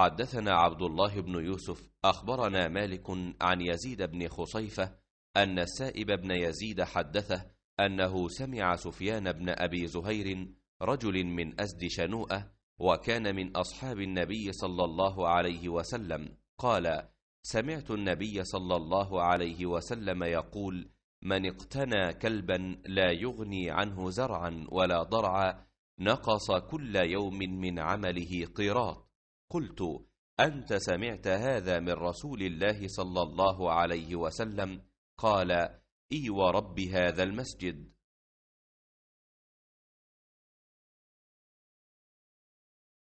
حدثنا عبد الله بن يوسف أخبرنا مالك عن يزيد بن خصيفة أن السائب بن يزيد حدثه أنه سمع سفيان بن أبي زهير رجل من أزد شنوءة وكان من أصحاب النبي صلى الله عليه وسلم قال سمعت النبي صلى الله عليه وسلم يقول من اقتنى كلبا لا يغني عنه زرعا ولا ضرعا نقص كل يوم من عمله قيراط قلت أنت سمعت هذا من رسول الله صلى الله عليه وسلم قال إي ورب هذا المسجد